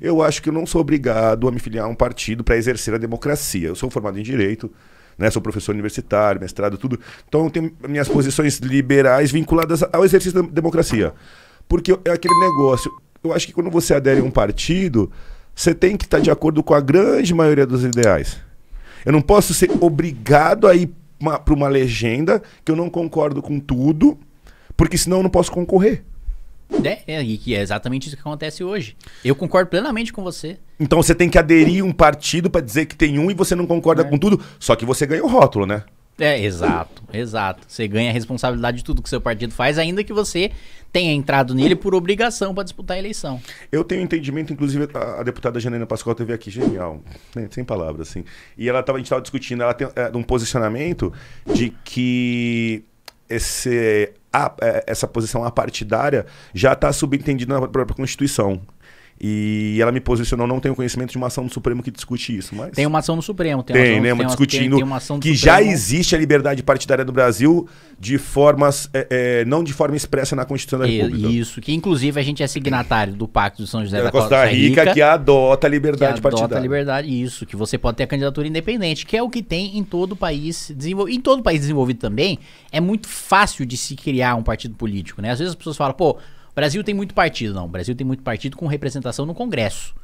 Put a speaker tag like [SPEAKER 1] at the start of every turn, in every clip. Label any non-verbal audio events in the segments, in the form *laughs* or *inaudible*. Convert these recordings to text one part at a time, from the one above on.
[SPEAKER 1] Eu acho que eu não sou obrigado a me filiar a um partido para exercer a democracia. Eu sou formado em direito, né? Sou professor universitário, mestrado, tudo. Então eu tenho minhas posições liberais vinculadas ao exercício da democracia. Porque é aquele negócio. Eu acho que quando você adere a um partido, você tem que estar tá de acordo com a grande maioria dos ideais. Eu não posso ser obrigado a ir para uma legenda que eu não concordo com tudo, porque senão eu não posso concorrer. É, é, e que é exatamente isso que acontece hoje. Eu concordo
[SPEAKER 2] plenamente com você.
[SPEAKER 1] Então você tem que aderir um partido para dizer que tem um e você não concorda é. com tudo, só que você ganha o rótulo, né?
[SPEAKER 2] É, exato, exato. Você ganha a responsabilidade de tudo que seu partido faz, ainda que você tenha entrado nele
[SPEAKER 1] por obrigação para disputar a eleição. Eu tenho entendimento, inclusive a, a deputada Janaina Pascoal teve aqui, genial, né? sem palavras, assim. E ela tava, a gente estava discutindo, ela tem é, um posicionamento de que esse a, é, essa posição apartidária já está subentendida na própria Constituição. E ela me posicionou, não tenho conhecimento de uma ação do Supremo que discute isso. Mas... Tem uma ação do Supremo, tem, tem né, uma né? Uma, discutindo tem, tem uma que Supremo. já existe a liberdade partidária do Brasil de formas, é, é, não de forma expressa na Constituição da é, República. Isso,
[SPEAKER 2] que inclusive a gente é signatário do Pacto de São José é, da, da Costa, Rica, Rica, que
[SPEAKER 1] adota a liberdade adota partidária. Adota a
[SPEAKER 2] liberdade, isso, que você pode ter a candidatura independente, que é o que tem em todo o país desenvolvido. Em todo o país desenvolvido também, é muito fácil de se criar um partido político, né? Às vezes as pessoas falam, pô, Brasil tem muito partido, não. O Brasil tem muito partido com representação no Congresso.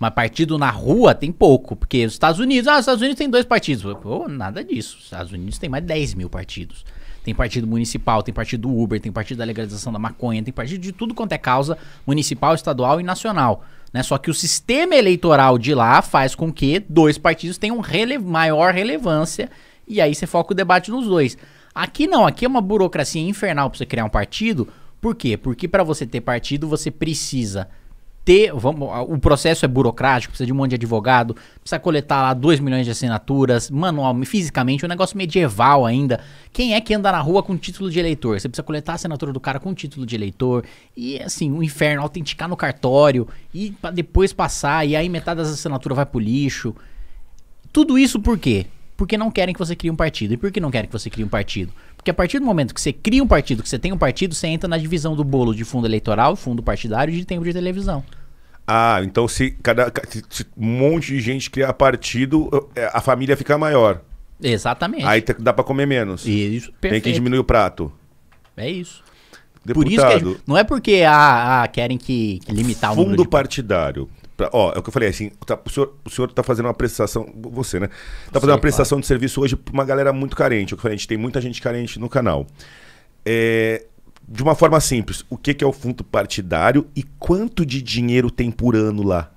[SPEAKER 2] Mas partido na rua tem pouco, porque os Estados Unidos, ah, os Estados Unidos tem dois partidos. Pô, nada disso. Os Estados Unidos tem mais de 10 mil partidos. Tem partido municipal, tem partido Uber, tem partido da legalização da maconha, tem partido de tudo quanto é causa municipal, estadual e nacional. Né? Só que o sistema eleitoral de lá faz com que dois partidos tenham rele maior relevância e aí você foca o debate nos dois. Aqui não, aqui é uma burocracia infernal para você criar um partido por quê? Porque para você ter partido, você precisa ter. Vamos, o processo é burocrático, precisa de um monte de advogado, precisa coletar lá 2 milhões de assinaturas, manual, fisicamente, um negócio medieval ainda. Quem é que anda na rua com título de eleitor? Você precisa coletar a assinatura do cara com título de eleitor. E assim, um inferno, autenticar no cartório, e depois passar, e aí metade das assinaturas vai pro lixo. Tudo isso por quê? porque não querem que você crie um partido. E por que não querem que você crie um partido? Porque a partir do momento que você cria um partido, que você tem um partido, você entra na divisão do bolo de fundo eleitoral, fundo partidário e de tempo de televisão.
[SPEAKER 1] Ah, então se cada se um monte de gente criar partido, é, a família fica maior. Exatamente. Aí dá para comer menos. Isso, perfeito. Tem que diminuir o prato. É isso. Deputado, Por isso que não é porque a, ah, a ah, querem que, que limitar o fundo número de... partidário. Ó, é o que eu falei assim, tá, o, senhor, o senhor tá fazendo uma prestação, você, né? está fazendo uma prestação claro. de serviço hoje para uma galera muito carente. Eu falei, a gente tem muita gente carente no canal. É, de uma forma simples, o que, que é o fundo partidário e quanto de dinheiro tem por ano lá?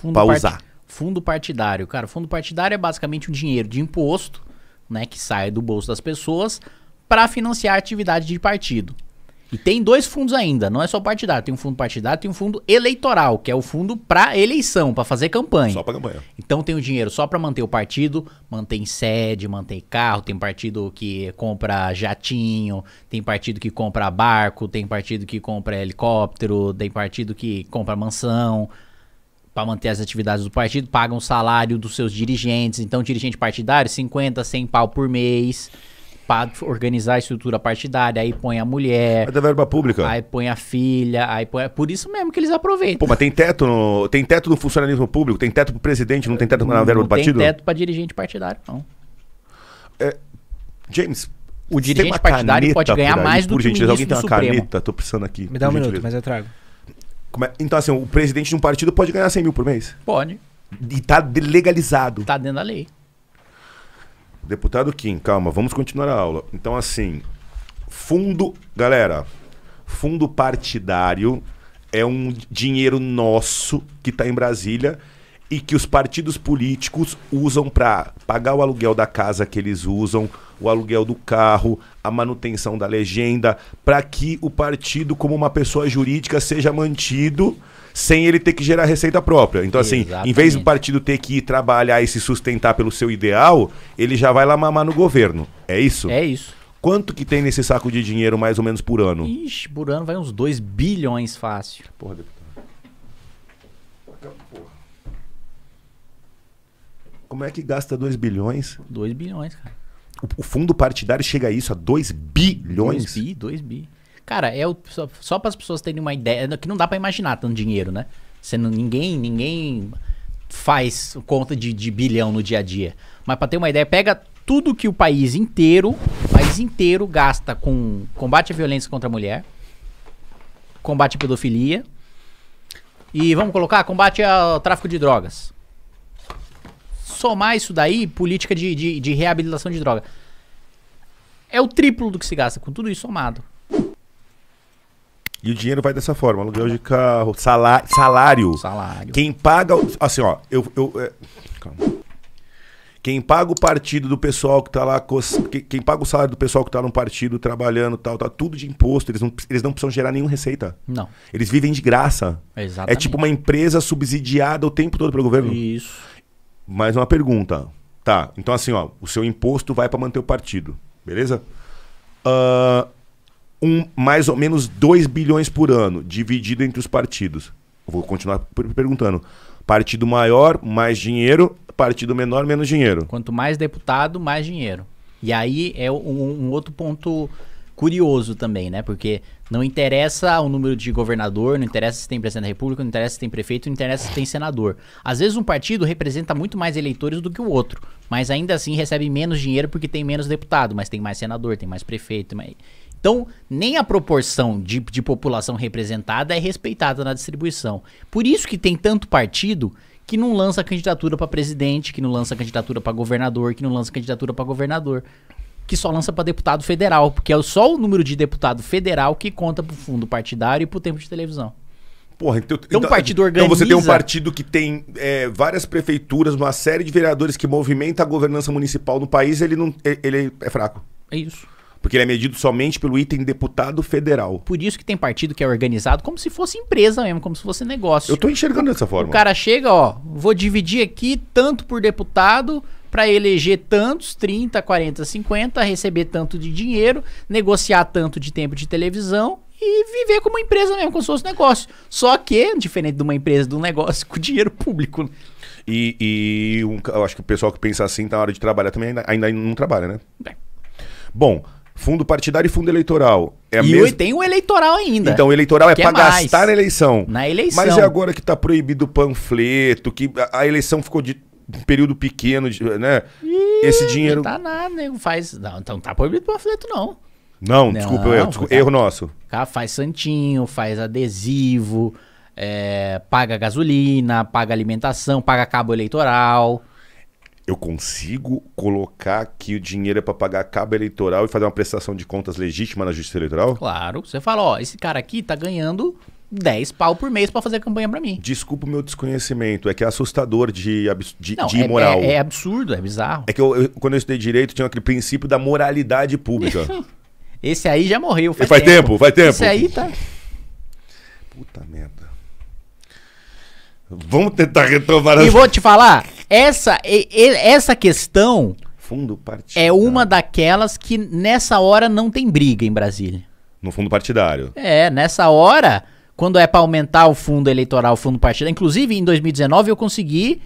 [SPEAKER 2] para part... usar. Fundo partidário, cara. Fundo partidário é basicamente um dinheiro de imposto, né? Que sai do bolso das pessoas para financiar a atividade de partido. E tem dois fundos ainda, não é só partidário. Tem um fundo partidário, tem um fundo eleitoral, que é o fundo para eleição, para fazer campanha. Só para campanha. Então tem o dinheiro só para manter o partido, mantém sede, mantém carro, tem partido que compra jatinho, tem partido que compra barco, tem partido que compra helicóptero, tem partido que compra mansão para manter as atividades do partido, pagam o salário dos seus dirigentes. Então, dirigente partidário, 50, 100 pau por mês organizar a estrutura partidária, aí põe a mulher.
[SPEAKER 1] É da verba pública.
[SPEAKER 2] Aí põe a filha, aí põe. É por isso mesmo que eles aproveitam. Pô, mas tem
[SPEAKER 1] teto no. Tem teto no funcionalismo público, tem teto pro presidente, não tem teto na verba do partido? Não tem
[SPEAKER 2] teto pra dirigente partidário, não.
[SPEAKER 1] É, James. O dirigente partidário pode ganhar mais do que o ministro Alguém tem uma Supremo. caneta? Tô precisando aqui. Me dá um minuto, mas eu trago. É? Então, assim, o presidente de um partido pode ganhar 100 mil por mês? Pode. E tá legalizado. Tá dentro da lei. Deputado Kim, calma, vamos continuar a aula. Então, assim, fundo, galera, fundo partidário é um dinheiro nosso que está em Brasília e que os partidos políticos usam para pagar o aluguel da casa que eles usam, o aluguel do carro, a manutenção da legenda, para que o partido, como uma pessoa jurídica, seja mantido sem ele ter que gerar receita própria. Então, assim, Exatamente. em vez do partido ter que ir trabalhar e se sustentar pelo seu ideal, ele já vai lá mamar no governo. É isso? É isso. Quanto que tem nesse saco de dinheiro, mais ou menos, por ano?
[SPEAKER 2] Ixi, por ano vai uns 2 bilhões fácil. Porra, deputado.
[SPEAKER 1] Como é que gasta 2 bilhões? 2 bilhões, cara. O, o fundo partidário chega a isso, a 2 bilhões? 2 bi,
[SPEAKER 2] 2 bi. Cara, é o, só, só para as pessoas terem uma ideia, é que não dá para imaginar tanto dinheiro, né? Sendo ninguém, ninguém faz conta de, de bilhão no dia a dia. Mas para ter uma ideia, pega tudo que o país inteiro, país inteiro gasta com combate à violência contra a mulher, combate à pedofilia e vamos colocar combate ao tráfico de drogas. Somar isso daí, política de, de, de reabilitação de droga. É o triplo do que se gasta com tudo isso somado.
[SPEAKER 1] E o dinheiro vai dessa forma: aluguel de carro, salário. Salário. salário. Quem paga. Assim, ó, eu. eu é... Quem paga o partido do pessoal que tá lá. Quem paga o salário do pessoal que tá no partido trabalhando, tal, tá tudo de imposto. Eles não, eles não precisam gerar nenhuma receita. Não. Eles vivem de graça. É Exatamente. É tipo uma empresa subsidiada o tempo todo pelo governo. Isso. Mais uma pergunta. Tá, então assim, ó, o seu imposto vai para manter o partido, beleza? Uh, um, mais ou menos 2 bilhões por ano, dividido entre os partidos. vou continuar perguntando. Partido maior, mais dinheiro, partido menor, menos dinheiro. Quanto
[SPEAKER 2] mais deputado, mais dinheiro. E aí é um, um outro ponto curioso também, né? Porque não interessa o número de governador, não interessa se tem presidente da república, não interessa se tem prefeito, não interessa se tem senador. Às vezes um partido representa muito mais eleitores do que o outro, mas ainda assim recebe menos dinheiro porque tem menos deputado, mas tem mais senador, tem mais prefeito, tem mais... Então, nem a proporção de, de população representada é respeitada na distribuição. Por isso que tem tanto partido que não lança candidatura para presidente, que não lança candidatura para governador, que não lança candidatura para governador, que só lança para deputado federal, porque é só o número de deputado federal que conta pro fundo partidário e pro tempo de televisão.
[SPEAKER 1] Porra, então, então, então partido organiza... Então você tem um partido que tem é, várias prefeituras, uma série de vereadores que movimenta a governança municipal no país, ele não, ele é fraco. É isso. Porque ele é medido somente pelo item deputado federal. Por isso que tem partido que é organizado como se fosse empresa mesmo, como se fosse negócio. Eu tô enxergando dessa forma. O cara
[SPEAKER 2] chega, ó, vou dividir aqui tanto por deputado, para eleger tantos, 30, 40, 50, receber tanto de dinheiro, negociar tanto de tempo de televisão e viver como empresa mesmo, como se fosse negócio. Só que, diferente de uma empresa, de um negócio *laughs* com
[SPEAKER 1] dinheiro público. Né? E, e um, eu acho que o pessoal que pensa assim, tá na hora de trabalhar também ainda, ainda não trabalha, né? Bem. É. Bom, Fundo partidário e fundo eleitoral. É e mes... tem
[SPEAKER 2] o eleitoral ainda. Então, o eleitoral
[SPEAKER 1] é para é gastar na eleição. Na eleição. Mas é agora que está proibido o panfleto, que a eleição ficou de um período pequeno, de, né? Ih, Esse dinheiro. Não tá
[SPEAKER 2] nada, nego. Faz. Não, então tá proibido panfleto, não.
[SPEAKER 1] Não, não desculpa, não, eu, desculpa, tá- erro nosso.
[SPEAKER 2] Cara, faz santinho, faz adesivo, é, paga gasolina,
[SPEAKER 1] paga alimentação, paga cabo eleitoral eu consigo colocar que o dinheiro é para pagar a cabo eleitoral e fazer uma prestação de contas legítima na justiça eleitoral? Claro. Você
[SPEAKER 2] fala, ó, esse cara aqui tá ganhando 10 pau por mês para fazer campanha para mim.
[SPEAKER 1] Desculpa o meu desconhecimento, é que é assustador de, de, Não, de é, imoral. É, é, absurdo, é bizarro. É que eu, eu, quando eu estudei direito, tinha aquele princípio da moralidade pública. *laughs*
[SPEAKER 2] Esse aí já morreu, faz, faz tempo. tempo. Faz tempo, Esse aí tá... Puta merda. Vamos tentar retomar... E as... vou te falar, essa, essa questão fundo partidário. é uma daquelas que nessa hora não tem briga em Brasília. No fundo partidário. É, nessa hora, quando é para aumentar o fundo eleitoral, o fundo partidário. Inclusive, em 2019, eu consegui,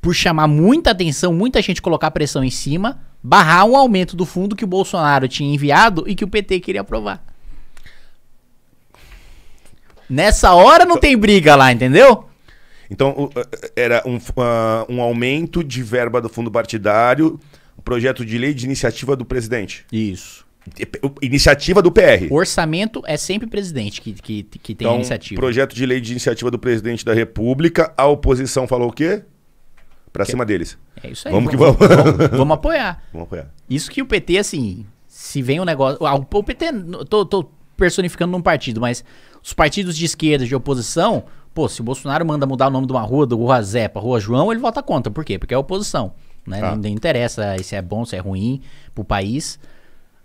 [SPEAKER 2] por chamar muita atenção, muita gente colocar pressão em cima, barrar um aumento do fundo que o Bolsonaro tinha enviado e que o PT queria aprovar.
[SPEAKER 1] Nessa hora não então tem briga lá, entendeu? Então, eh, era um, uh, um aumento de verba do fundo partidário, projeto de lei de iniciativa do presidente. Isso. Iniciativa do PR. O orçamento é
[SPEAKER 2] sempre o presidente que, que, que tem então, a iniciativa.
[SPEAKER 1] Projeto de lei de iniciativa do presidente da República. A oposição falou o quê? Pra que... cima deles. É isso aí. Vamos, que vamos. Vamos, vamos, apoiar. *laughs* Vamos apoiar.
[SPEAKER 2] Isso que o PT, assim, se vem um negócio. Ah, o PT, tô, tô personificando num partido, mas os partidos de esquerda, de oposição, Pô, se o Bolsonaro manda mudar o nome de uma rua, do Rua Zé pra Rua João, ele vota contra. Por quê? Porque é oposição. Né? Não, tá. não interessa se é bom, se é ruim pro país.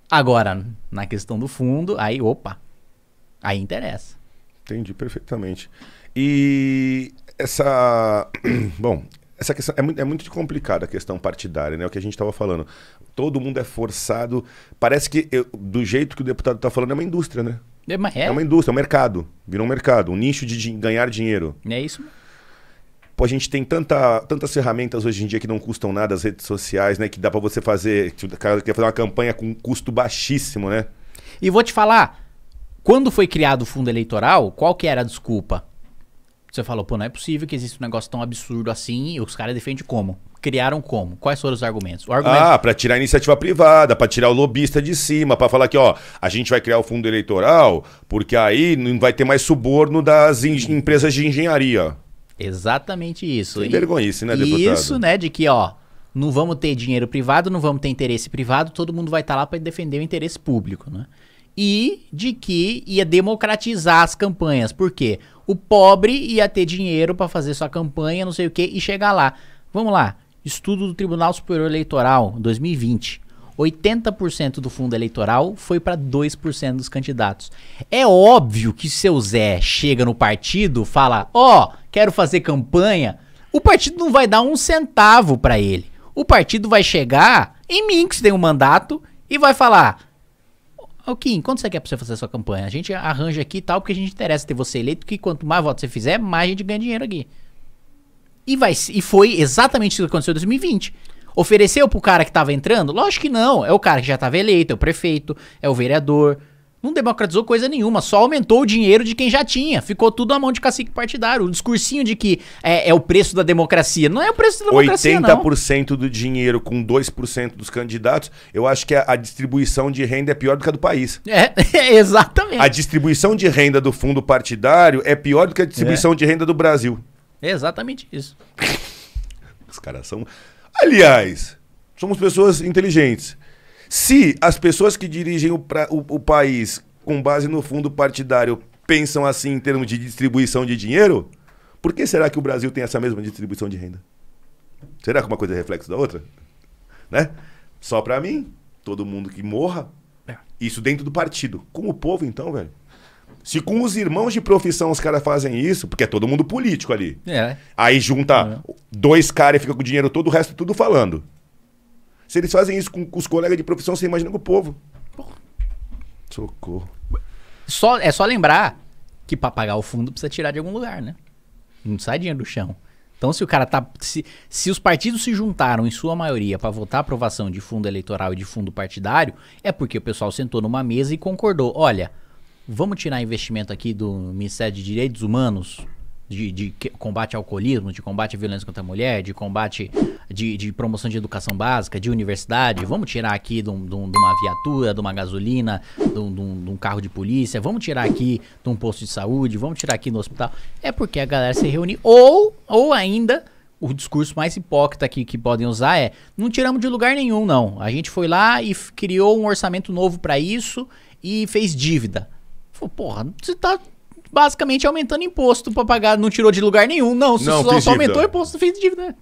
[SPEAKER 2] Agora, na questão do fundo, aí, opa, aí interessa.
[SPEAKER 1] Entendi perfeitamente. E essa. *clears throat* Bom, essa questão é muito, é muito complicada a questão partidária, né? É o que a gente estava falando. Todo mundo é forçado. Parece que, eu, do jeito que o deputado está falando, é uma indústria, né? É, é. é uma indústria, é um mercado. Virou um mercado, um nicho de ganhar dinheiro. É isso? Pô, a gente tem tanta, tantas ferramentas hoje em dia que não custam nada, as redes sociais, né? Que dá para você fazer. Cara quer fazer uma campanha com um custo baixíssimo, né? E vou te falar, quando
[SPEAKER 2] foi criado o fundo eleitoral, qual que era a desculpa? Você falou, pô, não é possível que exista um negócio tão absurdo assim e os caras defendem como? criaram como? Quais foram os argumentos? argumento... Ah,
[SPEAKER 1] para tirar a iniciativa privada, para tirar o lobista de cima, para falar que, ó, a gente vai criar o fundo eleitoral, porque aí não vai ter mais suborno das empresas de engenharia. Exatamente isso. Que vergonhice, né, deputado? Isso,
[SPEAKER 2] né, de que, ó, não vamos ter dinheiro privado, não vamos ter interesse privado, todo mundo vai estar tá lá para defender o interesse público, né? E de que ia democratizar as campanhas. Por quê? O pobre ia ter dinheiro para fazer sua campanha, não sei o quê, e chegar lá. Vamos lá, Estudo do Tribunal Superior Eleitoral, 2020. 80% do fundo eleitoral foi para 2% dos candidatos. É óbvio que seu Zé chega no partido, fala: "Ó, oh, quero fazer campanha". O partido não vai dar um centavo para ele. O partido vai chegar em mim que tem um mandato e vai falar: Ô Kim, quanto você quer pra você fazer sua campanha? A gente arranja aqui e tal, porque a gente interessa ter você eleito, que quanto mais votos você fizer, mais a gente ganha dinheiro aqui. E, vai, e foi exatamente isso que aconteceu em 2020. Ofereceu pro cara que tava entrando? Lógico que não. É o cara que já tava eleito, é o prefeito, é o vereador. Não democratizou coisa nenhuma, só aumentou o dinheiro de quem já tinha. Ficou tudo à mão de cacique partidário. O discursinho de que é, é o
[SPEAKER 1] preço da democracia. Não é o preço da democracia, 80% não. do dinheiro com 2% dos candidatos, eu acho que a, a, distribuição de renda é pior do que a do país.
[SPEAKER 2] É, *laughs* é, exatamente. A
[SPEAKER 1] distribuição de renda do fundo partidário é pior do que a distribuição é. de renda do Brasil.
[SPEAKER 2] É exatamente
[SPEAKER 1] isso. Os caras são. Aliás, somos pessoas inteligentes. Se as pessoas que dirigem o, pra, o, o país com base no fundo partidário pensam assim em termos de distribuição de dinheiro, por que será que o Brasil tem essa mesma distribuição de renda? Será que uma coisa é reflexo da outra? Né? Só para mim, todo mundo que morra, é. isso dentro do partido. Com o povo, então, velho. Se com os irmãos de profissão os caras fazem isso, porque é todo mundo político ali. É. Aí junta é. dois caras e fica com o dinheiro todo, o resto tudo falando. Se eles fazem isso com, com os colegas de profissão, você imagina com o povo. Socorro.
[SPEAKER 2] Só, é só lembrar que pra pagar o fundo precisa tirar de algum lugar, né? Não sai dinheiro do chão. Então, se o cara tá. Se, se os partidos se juntaram em sua maioria para votar aprovação de fundo eleitoral e de fundo partidário, é porque o pessoal sentou numa mesa e concordou. Olha, vamos tirar investimento aqui do Ministério de Direitos Humanos, de, de, combate ao alcoolismo, de combate à violência contra a mulher, de combate de, de promoção de educação básica, de universidade, vamos tirar aqui de, um, de uma viatura, de uma gasolina, de um, de um carro de polícia, vamos tirar aqui de um posto de saúde, vamos tirar aqui no hospital. É porque a galera se reúne, ou, ou ainda o discurso mais hipócrita que, que podem usar é: não tiramos de lugar nenhum, não. A gente foi lá e criou um orçamento novo para isso e fez dívida. Falei, porra, você tá basicamente aumentando imposto para pagar, não tirou de lugar nenhum, não, não só, só aumentou o imposto,
[SPEAKER 1] fez dívida.